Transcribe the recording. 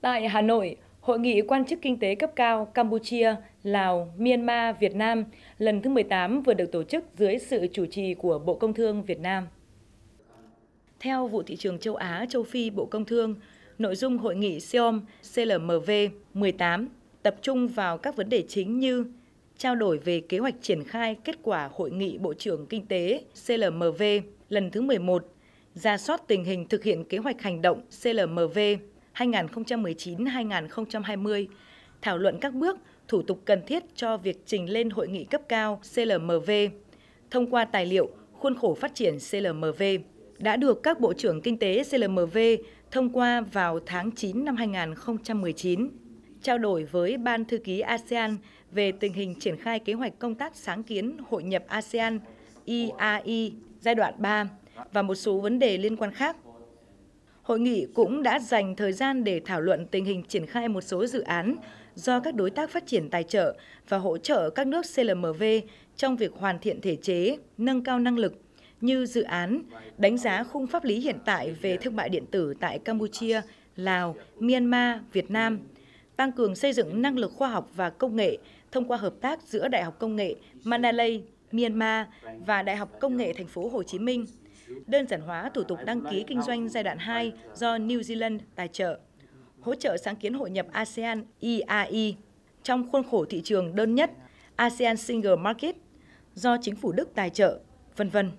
Tại Hà Nội, Hội nghị quan chức kinh tế cấp cao Campuchia, Lào, Myanmar, Việt Nam lần thứ 18 vừa được tổ chức dưới sự chủ trì của Bộ Công Thương Việt Nam. Theo vụ thị trường châu Á, châu Phi Bộ Công Thương, nội dung hội nghị SEOM CLMV 18 tập trung vào các vấn đề chính như trao đổi về kế hoạch triển khai kết quả Hội nghị Bộ trưởng Kinh tế CLMV lần thứ 11, ra soát tình hình thực hiện kế hoạch hành động CLMV 2019-2020, thảo luận các bước, thủ tục cần thiết cho việc trình lên hội nghị cấp cao CLMV, thông qua tài liệu khuôn khổ phát triển CLMV đã được các bộ trưởng kinh tế CLMV thông qua vào tháng 9 năm 2019. Trao đổi với Ban Thư ký ASEAN về tình hình triển khai kế hoạch công tác sáng kiến Hội nhập ASEAN IAI e e, giai đoạn 3 và một số vấn đề liên quan khác, Hội nghị cũng đã dành thời gian để thảo luận tình hình triển khai một số dự án do các đối tác phát triển tài trợ và hỗ trợ các nước CLMV trong việc hoàn thiện thể chế, nâng cao năng lực như dự án đánh giá khung pháp lý hiện tại về thương mại điện tử tại Campuchia, Lào, Myanmar, Việt Nam, tăng cường xây dựng năng lực khoa học và công nghệ thông qua hợp tác giữa Đại học Công nghệ Mandalay, Myanmar và Đại học Công nghệ Thành phố Hồ Chí Minh đơn giản hóa thủ tục đăng ký kinh doanh giai đoạn 2 do New Zealand tài trợ, hỗ trợ sáng kiến hội nhập ASEAN EAE e trong khuôn khổ thị trường đơn nhất ASEAN Single Market do chính phủ Đức tài trợ, vân vân.